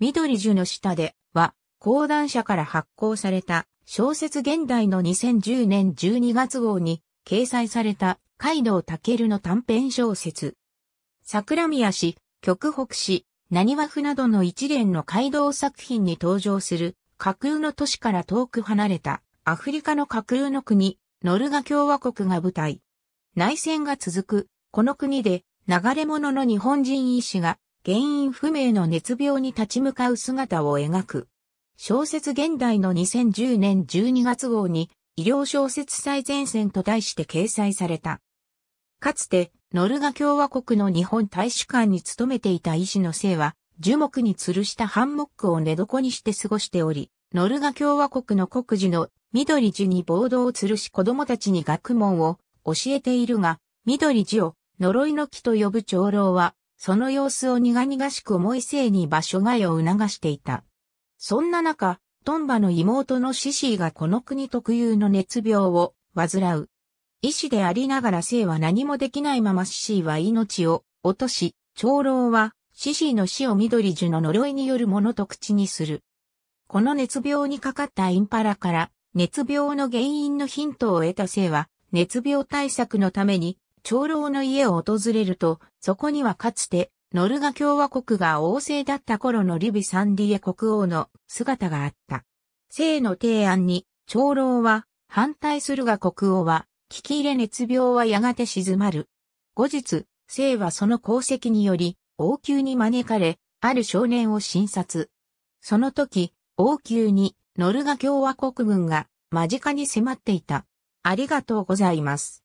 緑樹の下では、講談社から発行された小説現代の2010年12月号に掲載された海道ルの短編小説。桜宮氏、極北市、何和府などの一連のド道作品に登場する架空の都市から遠く離れたアフリカの架空の国、ノルガ共和国が舞台。内戦が続く、この国で流れ者の日本人医師が原因不明の熱病に立ち向かう姿を描く。小説現代の2010年12月号に医療小説最前線と題して掲載された。かつて、ノルガ共和国の日本大使館に勤めていた医師の姓は、樹木に吊るしたハンモックを寝床にして過ごしており、ノルガ共和国の国樹の緑樹にボードを吊るし子供たちに学問を教えているが、緑樹を呪いの木と呼ぶ長老はその様子を苦々しく思い生に場所替えを促していた。そんな中、トンバの妹のシシーがこの国特有の熱病を患う。医師でありながら生は何もできないままシシーは命を落とし、長老はシシーの死を緑樹の呪いによるものと口にする。この熱病にかかったインパラから熱病の原因のヒントを得た生は熱病対策のために長老の家を訪れると、そこにはかつて、ノルガ共和国が王政だった頃のリビ・サンディエ国王の姿があった。生の提案に、長老は反対するが国王は、聞き入れ熱病はやがて静まる。後日、生はその功績により、王宮に招かれ、ある少年を診察。その時、王宮にノルガ共和国軍が間近に迫っていた。ありがとうございます。